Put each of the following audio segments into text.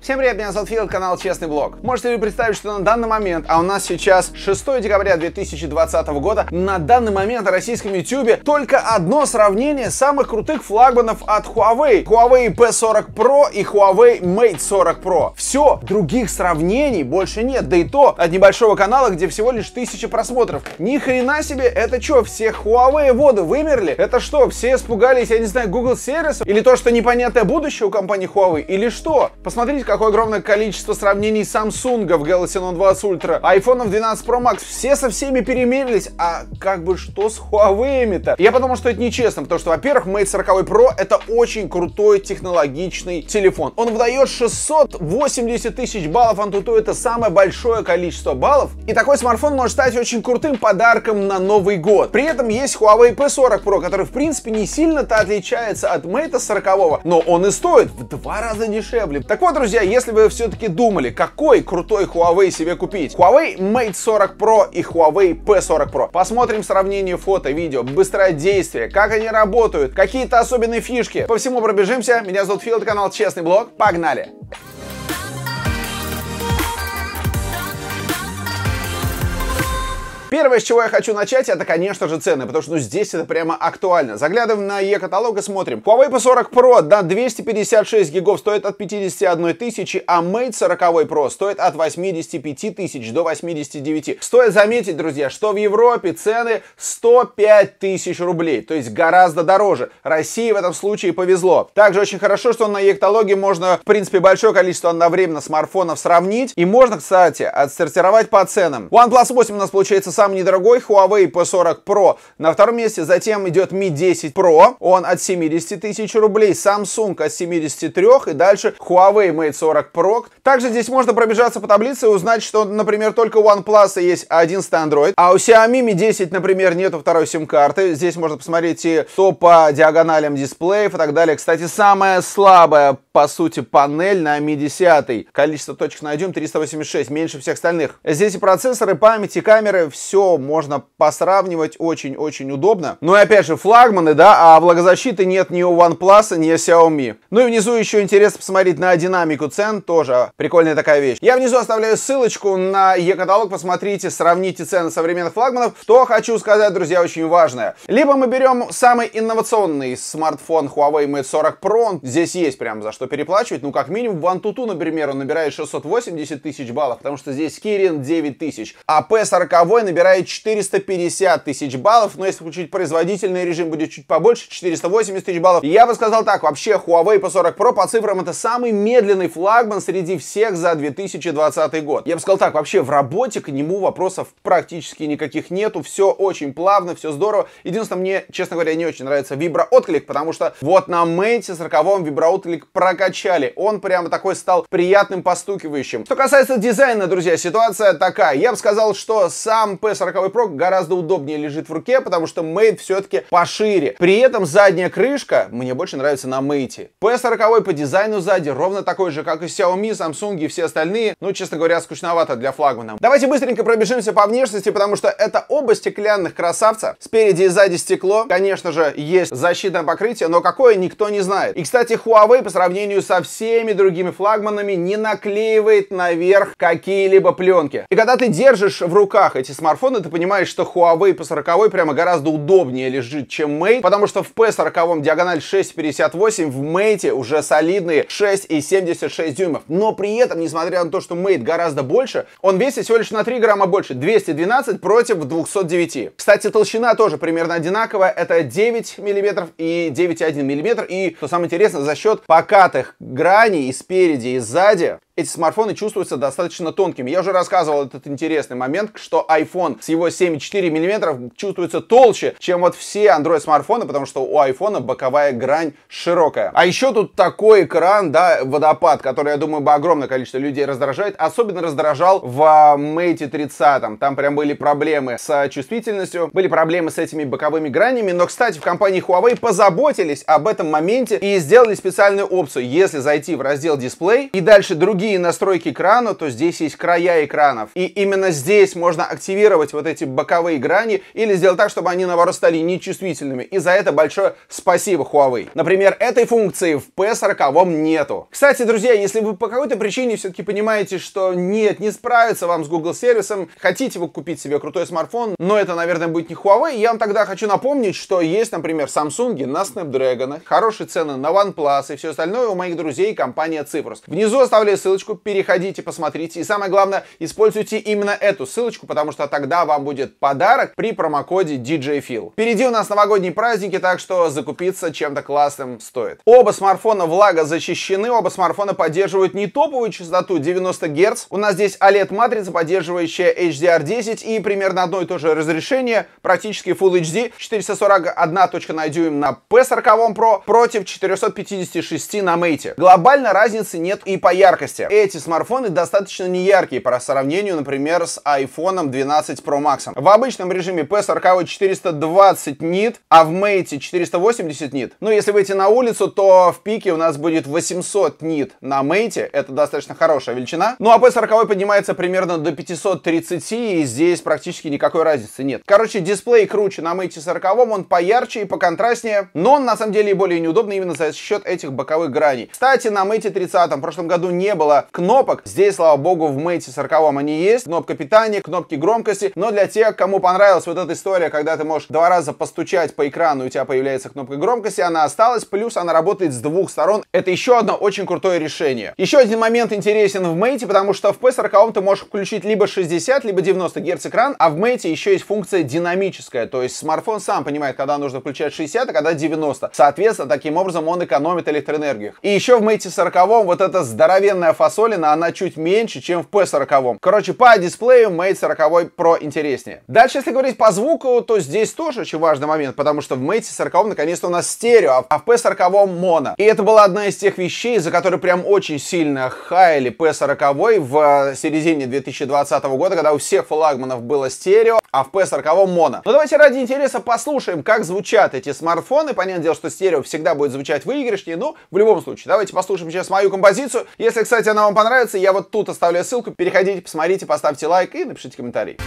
Всем привет, меня зовут Фил, канал Честный Блог. Можете ли представить, что на данный момент, а у нас сейчас 6 декабря 2020 года, на данный момент на российском YouTube только одно сравнение самых крутых флагманов от Huawei. Huawei P40 Pro и Huawei Mate 40 Pro. Все, других сравнений больше нет, да и то от небольшого канала, где всего лишь 1000 просмотров. Ни хрена себе, это что, все Huawei воды вымерли? Это что, все испугались, я не знаю, Google сервисов? Или то, что непонятное будущее у компании Huawei? Или что? Посмотрите Посмотрите, какое огромное количество сравнений Samsung в Galaxy Note 20 Ultra, iPhone 12 Pro Max. Все со всеми перемерились, а как бы что с Huawei-то? Я подумал, что это нечестно, потому что, во-первых, Mate 40 Pro это очень крутой технологичный телефон. Он выдает 680 тысяч баллов Antutu, это самое большое количество баллов. И такой смартфон может стать очень крутым подарком на Новый год. При этом есть Huawei P40 Pro, который, в принципе, не сильно-то отличается от Mate 40, но он и стоит в два раза дешевле. Так вот, друзья, если вы все-таки думали, какой крутой Huawei себе купить, Huawei Mate 40 Pro и Huawei P40 Pro. Посмотрим сравнение фото, видео, быстрое действие, как они работают, какие-то особенные фишки. По всему пробежимся. Меня зовут Фил, это канал Честный Блог. Погнали! Первое, с чего я хочу начать, это, конечно же, цены, потому что ну, здесь это прямо актуально. Заглядываем на e-каталог и смотрим. Huawei P40 Pro, да, 256 гигов стоит от 51 тысячи, а Mate 40 Pro стоит от 85 тысяч до 89. Стоит заметить, друзья, что в Европе цены 105 тысяч рублей, то есть гораздо дороже. России в этом случае повезло. Также очень хорошо, что на e-каталоге можно, в принципе, большое количество одновременно смартфонов сравнить, и можно, кстати, отсортировать по ценам. OnePlus 8 у нас получается самый недорогой Huawei P40 Pro на втором месте. Затем идет Mi 10 Pro, он от 70 тысяч рублей. Samsung от 73 и дальше Huawei Mate 40 Pro. Также здесь можно пробежаться по таблице и узнать, что, например, только у OnePlus есть 11 Android, а у Xiaomi Mi 10, например, нету второй сим-карты. Здесь можно посмотреть и то по диагоналям дисплеев и так далее. Кстати, самая слабая, по сути, панель на Mi 10. Количество точек найдем 386, меньше всех остальных. Здесь и процессоры, память, и камеры, все все можно посравнивать очень-очень удобно. Ну и опять же, флагманы, да, а влагозащиты нет ни у OnePlus, ни у Xiaomi. Ну и внизу еще интересно посмотреть на динамику цен, тоже прикольная такая вещь. Я внизу оставляю ссылочку на e-каталог, посмотрите, сравните цены современных флагманов. Что хочу сказать, друзья, очень важное. Либо мы берем самый инновационный смартфон Huawei Mate 40 Pro, он здесь есть прям за что переплачивать, ну как минимум в AnTuTu, например, он набирает 680 тысяч баллов, потому что здесь Kirin 9000, а P40 набирает набирает 450 тысяч баллов, но если включить производительный режим, будет чуть побольше, 480 тысяч баллов. я бы сказал так, вообще Huawei P40 Pro по цифрам это самый медленный флагман среди всех за 2020 год. Я бы сказал так, вообще в работе к нему вопросов практически никаких нету, все очень плавно, все здорово. Единственное, мне, честно говоря, не очень нравится виброотклик, потому что вот на Mate 40 виброотклик прокачали. Он прямо такой стал приятным постукивающим. Что касается дизайна, друзья, ситуация такая. Я бы сказал, что сам P40 Pro гораздо удобнее лежит в руке, потому что Mate все-таки пошире. При этом задняя крышка мне больше нравится на Mate. P40 по дизайну сзади ровно такой же, как и Xiaomi, Samsung и все остальные. Ну, честно говоря, скучновато для флагмана. Давайте быстренько пробежимся по внешности, потому что это оба стеклянных красавца. Спереди и сзади стекло. Конечно же, есть защитное покрытие, но какое никто не знает. И, кстати, Huawei по сравнению со всеми другими флагманами не наклеивает наверх какие-либо пленки. И когда ты держишь в руках эти смартфоны, смартфона, ты понимаешь, что Huawei P40 прямо гораздо удобнее лежит, чем Mate, потому что в P40 диагональ 6,58, в Mate уже солидные 6,76 дюймов. Но при этом, несмотря на то, что Mate гораздо больше, он весит всего лишь на 3 грамма больше, 212 против 209. Кстати, толщина тоже примерно одинаковая, это 9 миллиметров и 9,1 миллиметр. И, что самое интересное, за счет покатых граней и спереди, и сзади, эти смартфоны чувствуются достаточно тонкими. Я уже рассказывал этот интересный момент, что iPhone с его 7,4 мм чувствуется толще, чем вот все Android смартфоны, потому что у iPhone боковая грань широкая. А еще тут такой экран, да, водопад, который, я думаю, бы огромное количество людей раздражает. Особенно раздражал в Mate а, 30. Там прям были проблемы с а, чувствительностью, были проблемы с этими боковыми гранями. Но, кстати, в компании Huawei позаботились об этом моменте и сделали специальную опцию. Если зайти в раздел дисплей и дальше другие другие настройки крана, то здесь есть края экранов. И именно здесь можно активировать вот эти боковые грани или сделать так, чтобы они, наоборот, стали нечувствительными. И за это большое спасибо Huawei. Например, этой функции в P40 вам нету. Кстати, друзья, если вы по какой-то причине все-таки понимаете, что нет, не справится вам с Google сервисом, хотите вы купить себе крутой смартфон, но это, наверное, будет не Huawei, я вам тогда хочу напомнить, что есть, например, Samsung на Snapdragon, хорошие цены на OnePlus и все остальное у моих друзей компания Cyprus. Внизу оставляю ссылку ссылочку, переходите, посмотрите. И самое главное, используйте именно эту ссылочку, потому что тогда вам будет подарок при промокоде DJFIL. Впереди у нас новогодние праздники, так что закупиться чем-то классным стоит. Оба смартфона влага защищены, оба смартфона поддерживают не топовую частоту 90 Гц. У нас здесь OLED-матрица, поддерживающая HDR10 и примерно одно и то же разрешение, практически Full HD, 441 точка на дюйм на P40 Pro против 456 на Mate. Глобально разницы нет и по яркости классе. Эти смартфоны достаточно неяркие по сравнению, например, с iPhone 12 Pro Max. В обычном режиме P40 420 нит, а в Mate 480 нит. Но ну, если выйти на улицу, то в пике у нас будет 800 нит на Mate, это достаточно хорошая величина. Ну а P40 поднимается примерно до 530, и здесь практически никакой разницы нет. Короче, дисплей круче на Mate 40, он поярче и поконтрастнее, но он на самом деле и более неудобный именно за счет этих боковых граней. Кстати, на Mate 30 в прошлом году не было мало кнопок. Здесь, слава богу, в Mate 40 они есть. Кнопка питания, кнопки громкости. Но для тех, кому понравилась вот эта история, когда ты можешь два раза постучать по экрану, и у тебя появляется кнопка громкости, она осталась. Плюс она работает с двух сторон. Это еще одно очень крутое решение. Еще один момент интересен в Mate, потому что в P40 ты можешь включить либо 60, либо 90 Гц экран, а в Mate еще есть функция динамическая. То есть смартфон сам понимает, когда нужно включать 60, а когда 90. Соответственно, таким образом он экономит электроэнергию. И еще в Mate 40 вот эта здоровенная фасолина, она чуть меньше, чем в P40. Короче, по дисплею Mate 40 Pro интереснее. Дальше, если говорить по звуку, то здесь тоже очень важный момент, потому что в Mate 40 наконец-то у нас стерео, а в P40 моно. И это была одна из тех вещей, за которые прям очень сильно хайли P40 в середине 2020 года, когда у всех флагманов было стерео, а в P40 моно. Но ну, давайте ради интереса послушаем, как звучат эти смартфоны. Понятное дело, что стерео всегда будет звучать выигрышнее, но в любом случае, давайте послушаем сейчас мою композицию. Если, кстати, она вам понравится. Я вот тут оставляю ссылку. Переходите, посмотрите, поставьте лайк и напишите комментарий.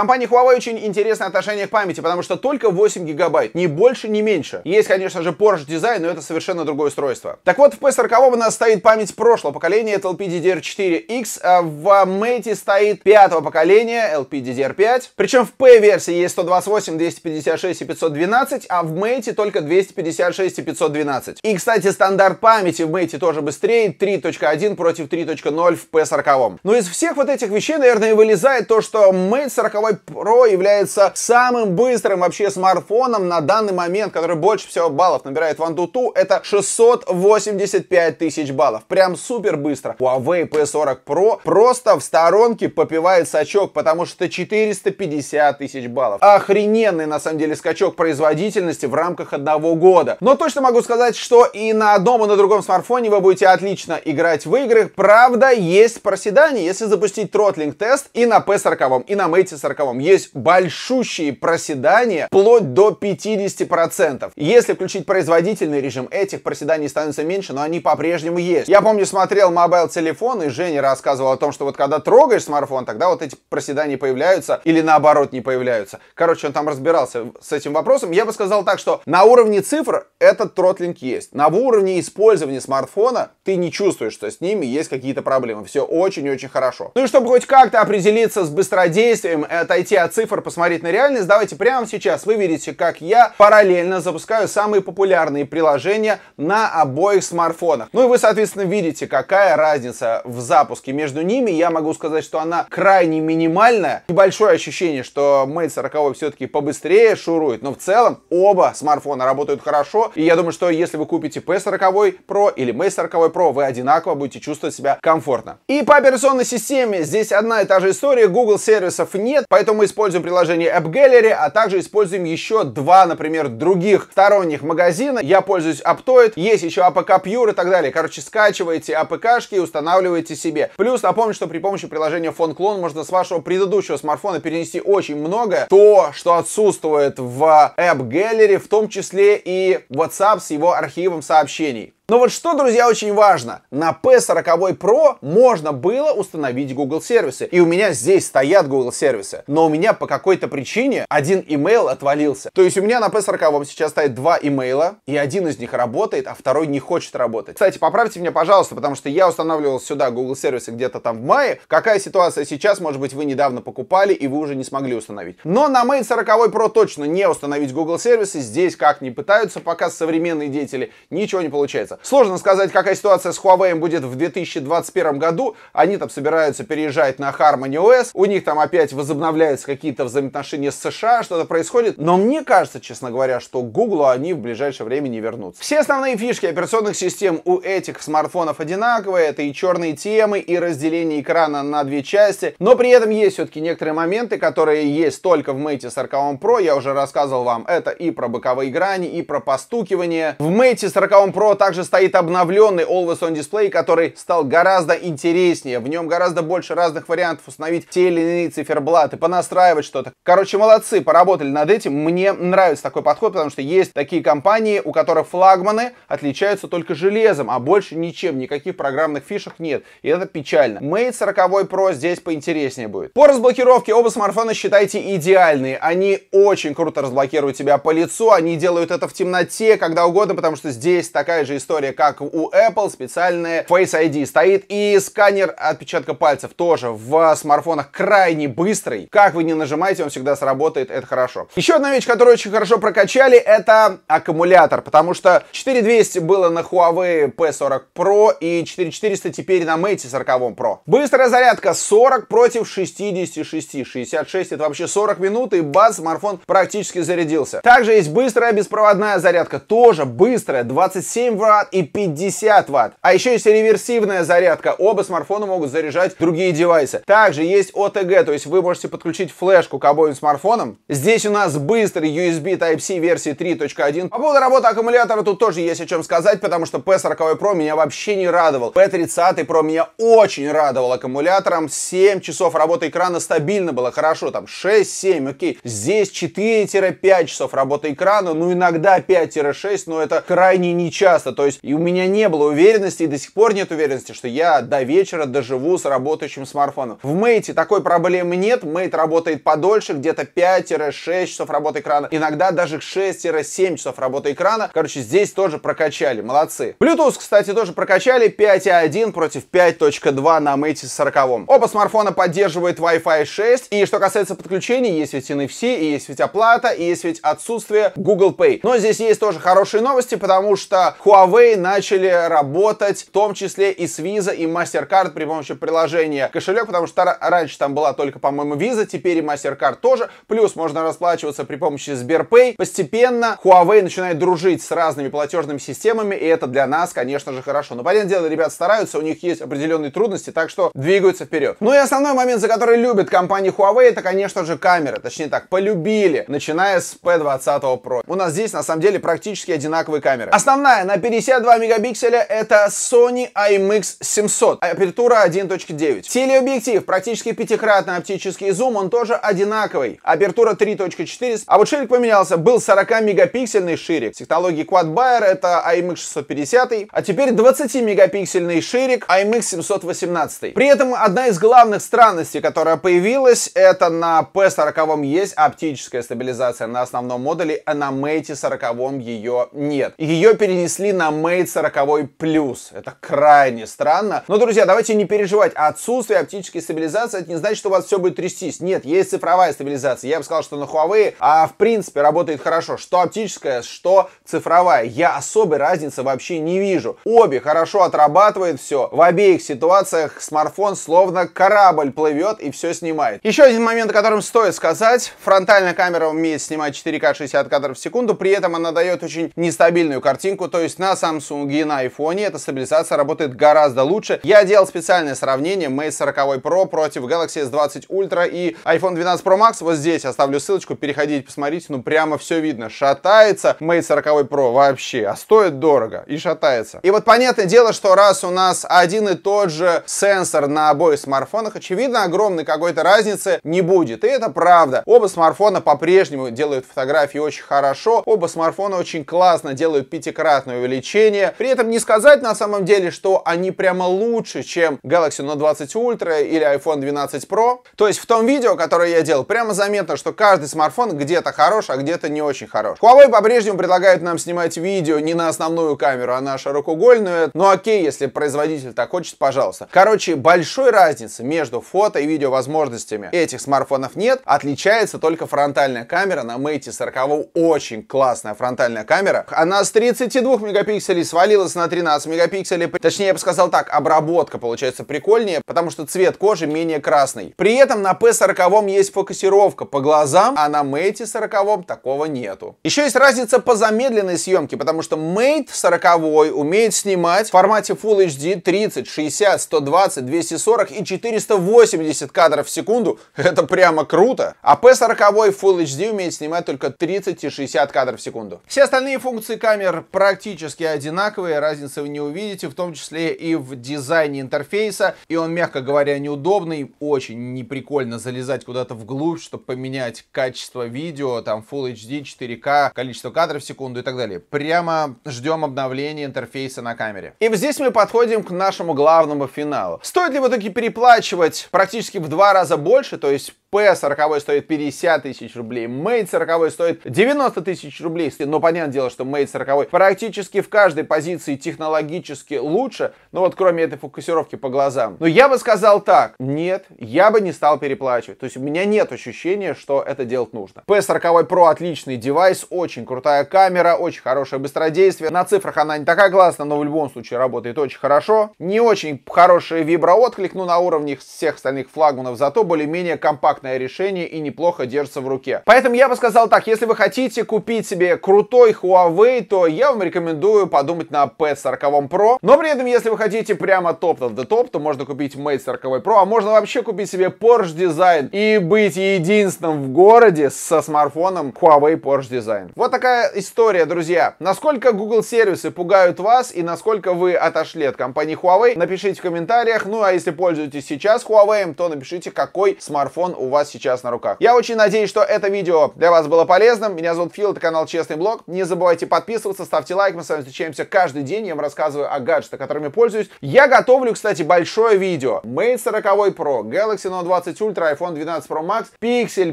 компании Huawei очень интересное отношение к памяти, потому что только 8 гигабайт, ни больше, ни меньше. Есть, конечно же, Porsche дизайн, но это совершенно другое устройство. Так вот, в P40 у нас стоит память прошлого поколения, это LPDDR4X, а в Mate стоит пятого поколения, LPDDR5. Причем в P-версии есть 128, 256 и 512, а в Mate только 256 и 512. И, кстати, стандарт памяти в Mate тоже быстрее, 3.1 против 3.0 в P40. Но ну, из всех вот этих вещей, наверное, и вылезает то, что Mate 40 7 Pro является самым быстрым вообще смартфоном на данный момент, который больше всего баллов набирает в Antutu, это 685 тысяч баллов. Прям супер быстро. Huawei P40 Pro просто в сторонке попивает сачок, потому что 450 тысяч баллов. Охрененный, на самом деле, скачок производительности в рамках одного года. Но точно могу сказать, что и на одном, и на другом смартфоне вы будете отлично играть в игры. Правда, есть проседание, если запустить тротлинг тест и на P40, и на Mate 40 40-м есть большущие проседания вплоть до 50%. Если включить производительный режим, этих проседаний становится меньше, но они по-прежнему есть. Я помню, смотрел мобайл телефон, и Женя рассказывал о том, что вот когда трогаешь смартфон, тогда вот эти проседания появляются или наоборот не появляются. Короче, он там разбирался с этим вопросом. Я бы сказал так, что на уровне цифр этот тротлинг есть. На уровне использования смартфона ты не чувствуешь, что с ними есть какие-то проблемы. Все очень-очень хорошо. Ну и чтобы хоть как-то определиться с быстродействием отойти от цифр, посмотреть на реальность, давайте прямо сейчас вы видите, как я параллельно запускаю самые популярные приложения на обоих смартфонах. Ну и вы, соответственно, видите, какая разница в запуске между ними. Я могу сказать, что она крайне минимальная. Небольшое ощущение, что Mate 40 все-таки побыстрее шурует, но в целом оба смартфона работают хорошо. И я думаю, что если вы купите P40 Pro или Mate 40 Pro, вы одинаково будете чувствовать себя комфортно. И по операционной системе здесь одна и та же история. Google сервисов нет, Поэтому мы используем приложение App Gallery, а также используем еще два, например, других сторонних магазина. Я пользуюсь Aptoid, есть еще APK Pure и так далее. Короче, скачиваете APK-шки а и устанавливаете себе. Плюс напомню, что при помощи приложения Phone Clone можно с вашего предыдущего смартфона перенести очень многое. То, что отсутствует в App Gallery, в том числе и WhatsApp с его архивом сообщений. Но вот что, друзья, очень важно. На P40 Pro можно было установить Google сервисы. И у меня здесь стоят Google сервисы. Но у меня по какой-то причине один имейл отвалился. То есть у меня на P40 сейчас стоит два имейла, и один из них работает, а второй не хочет работать. Кстати, поправьте меня, пожалуйста, потому что я устанавливал сюда Google сервисы где-то там в мае. Какая ситуация сейчас? Может быть, вы недавно покупали, и вы уже не смогли установить. Но на Mate 40 Pro точно не установить Google сервисы. Здесь как не пытаются пока современные деятели, ничего не получается. Сложно сказать, какая ситуация с Huawei будет в 2021 году. Они там собираются переезжать на Harmony OS. У них там опять возобновляются какие-то взаимоотношения с США, что-то происходит. Но мне кажется, честно говоря, что к Google они в ближайшее время не вернутся. Все основные фишки операционных систем у этих смартфонов одинаковые. Это и черные темы, и разделение экрана на две части. Но при этом есть все-таки некоторые моменты, которые есть только в Mate 40 Pro. Я уже рассказывал вам это и про боковые грани, и про постукивание. В Mate 40 Pro также стоит обновленный Always On Display, который стал гораздо интереснее. В нем гораздо больше разных вариантов установить те или иные циферблаты, понастраивать что-то. Короче, молодцы, поработали над этим. Мне нравится такой подход, потому что есть такие компании, у которых флагманы отличаются только железом, а больше ничем, никаких программных фишек нет. И это печально. Mate 40 Pro здесь поинтереснее будет. По разблокировке оба смартфона считайте идеальные. Они очень круто разблокируют тебя по лицу, они делают это в темноте, когда угодно, потому что здесь такая же история история, как у Apple специальная Face ID стоит, и сканер отпечатка пальцев тоже в смартфонах крайне быстрый. Как вы не нажимаете, он всегда сработает, это хорошо. Еще одна вещь, которую очень хорошо прокачали, это аккумулятор, потому что 4200 было на Huawei P40 Pro и 4400 теперь на Mate 40 Pro. Быстрая зарядка 40 против 66, 66 это вообще 40 минут и бац, смартфон практически зарядился. Также есть быстрая беспроводная зарядка, тоже быстрая, 27 ватт Вт и 50 Вт. А еще есть реверсивная зарядка. Оба смартфона могут заряжать другие девайсы. Также есть OTG, то есть вы можете подключить флешку к обоим смартфонам. Здесь у нас быстрый USB Type-C версии 3.1. По поводу работы аккумулятора тут тоже есть о чем сказать, потому что P40 Pro меня вообще не радовал. P30 Pro меня очень радовал аккумулятором. 7 часов работы экрана стабильно было, хорошо, там 6-7, окей. Здесь 4-5 часов работы экрана, ну иногда 5-6, но это крайне нечасто. То есть есть и у меня не было уверенности, и до сих пор нет уверенности, что я до вечера доживу с работающим смартфоном. В Mate такой проблемы нет, Mate работает подольше, где-то 5-6 часов работы экрана, иногда даже 6-7 часов работы экрана. Короче, здесь тоже прокачали, молодцы. Bluetooth, кстати, тоже прокачали 5.1 против 5.2 на Mate 40. Оба смартфона поддерживают Wi-Fi 6, и что касается подключений, есть ведь NFC, и есть ведь оплата, и есть ведь отсутствие Google Pay. Но здесь есть тоже хорошие новости, потому что Huawei Pay начали работать, в том числе и с Visa, и MasterCard при помощи приложения кошелек, потому что раньше там была только, по-моему, Visa, теперь и MasterCard тоже. Плюс можно расплачиваться при помощи Сберпэй. Постепенно Huawei начинает дружить с разными платежными системами, и это для нас, конечно же, хорошо. Но, понятное дело, ребят стараются, у них есть определенные трудности, так что двигаются вперед. Ну и основной момент, за который любят компании Huawei, это, конечно же, камеры. Точнее так, полюбили, начиная с P20 Pro. У нас здесь, на самом деле, практически одинаковые камеры. Основная на 50 52 мегапикселя это Sony IMX 700, апертура 1.9. Телеобъектив, практически пятикратный оптический зум, он тоже одинаковый, апертура 3.4, а вот ширик поменялся, был 40 мегапиксельный ширик, технологии Quad Bayer это IMX 650, а теперь 20 мегапиксельный ширик IMX 718. При этом одна из главных странностей, которая появилась, это на P40 есть оптическая стабилизация на основном модуле, а на Mate 40 ее нет. Ее перенесли на Mate 40 плюс, Это крайне странно. Но, друзья, давайте не переживать. Отсутствие оптической стабилизации, это не значит, что у вас все будет трястись. Нет, есть цифровая стабилизация. Я бы сказал, что на Huawei, а в принципе, работает хорошо. Что оптическая, что цифровая. Я особой разницы вообще не вижу. Обе хорошо отрабатывает все. В обеих ситуациях смартфон словно корабль плывет и все снимает. Еще один момент, о котором стоит сказать. Фронтальная камера умеет снимать 4К 60 кадров в секунду, при этом она дает очень нестабильную картинку, то есть на самом Samsung и на iPhone. Эта стабилизация работает гораздо лучше. Я делал специальное сравнение Mate 40 Pro против Galaxy S20 Ultra и iPhone 12 Pro Max. Вот здесь оставлю ссылочку, переходите, посмотрите. Ну, прямо все видно. Шатается Mate 40 Pro вообще, а стоит дорого и шатается. И вот понятное дело, что раз у нас один и тот же сенсор на обоих смартфонах, очевидно, огромной какой-то разницы не будет. И это правда. Оба смартфона по-прежнему делают фотографии очень хорошо, оба смартфона очень классно делают пятикратное увеличение, ощущения. При этом не сказать на самом деле, что они прямо лучше, чем Galaxy Note 20 Ultra или iPhone 12 Pro. То есть в том видео, которое я делал, прямо заметно, что каждый смартфон где-то хорош, а где-то не очень хорош. Huawei по-прежнему предлагает нам снимать видео не на основную камеру, а на широкоугольную. Ну окей, если производитель так хочет, пожалуйста. Короче, большой разницы между фото и видео возможностями этих смартфонов нет. Отличается только фронтальная камера. На Mate 40 очень классная фронтальная камера. Она с 32 мегапикселей мегапикселей свалилась на 13 мегапикселей. Точнее, я бы сказал так, обработка получается прикольнее, потому что цвет кожи менее красный. При этом на P40 есть фокусировка по глазам, а на Mate 40 такого нету. Еще есть разница по замедленной съемке, потому что Mate 40 умеет снимать в формате Full HD 30, 60, 120, 240 и 480 кадров в секунду. Это прямо круто. А P40 Full HD умеет снимать только 30 и 60 кадров в секунду. Все остальные функции камер практически одинаковые, разницы вы не увидите, в том числе и в дизайне интерфейса. И он, мягко говоря, неудобный, очень неприкольно залезать куда-то вглубь, чтобы поменять качество видео, там Full HD, 4K, количество кадров в секунду и так далее. Прямо ждем обновления интерфейса на камере. И здесь мы подходим к нашему главному финалу. Стоит ли в итоге переплачивать практически в два раза больше, то есть P 40 стоит 50 тысяч рублей, Mate 40 стоит 90 тысяч рублей. Но понятное дело, что Mate 40 практически в каждой позиции технологически лучше, ну вот кроме этой фокусировки по глазам. Но я бы сказал так, нет, я бы не стал переплачивать. То есть у меня нет ощущения, что это делать нужно. P40 Pro отличный девайс, очень крутая камера, очень хорошее быстродействие. На цифрах она не такая классная, но в любом случае работает очень хорошо. Не очень хороший виброотклик, но ну, на уровне всех остальных флагманов, зато более-менее компактно компактное решение и неплохо держится в руке. Поэтому я бы сказал так, если вы хотите купить себе крутой Huawei, то я вам рекомендую подумать на P40 Pro. Но при этом, если вы хотите прямо топ of the top, то можно купить Mate 40 Pro, а можно вообще купить себе Porsche Design и быть единственным в городе со смартфоном Huawei Porsche Design. Вот такая история, друзья. Насколько Google сервисы пугают вас и насколько вы отошли от компании Huawei, напишите в комментариях. Ну а если пользуетесь сейчас Huawei, то напишите, какой смартфон у вас сейчас на руках. Я очень надеюсь, что это видео для вас было полезным. Меня зовут Фил, это канал Честный Блог. Не забывайте подписываться, ставьте лайк. Мы с вами встречаемся каждый день. Я вам рассказываю о гаджетах, которыми пользуюсь. Я готовлю, кстати, большое видео. Mate 40 Pro, Galaxy Note 20 Ultra, iPhone 12 Pro Max, Pixel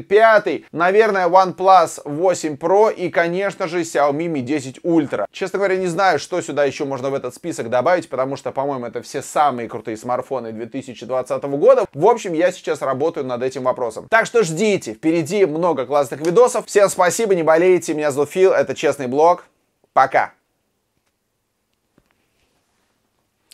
5, наверное, OnePlus 8 Pro и, конечно же, Xiaomi Mi 10 Ultra. Честно говоря, не знаю, что сюда еще можно в этот список добавить, потому что, по-моему, это все самые крутые смартфоны 2020 года. В общем, я сейчас работаю над этим вопросом вопросам. Так что ждите, впереди много классных видосов. Всем спасибо, не болейте. Меня зовут Фил, это Честный Блог. Пока!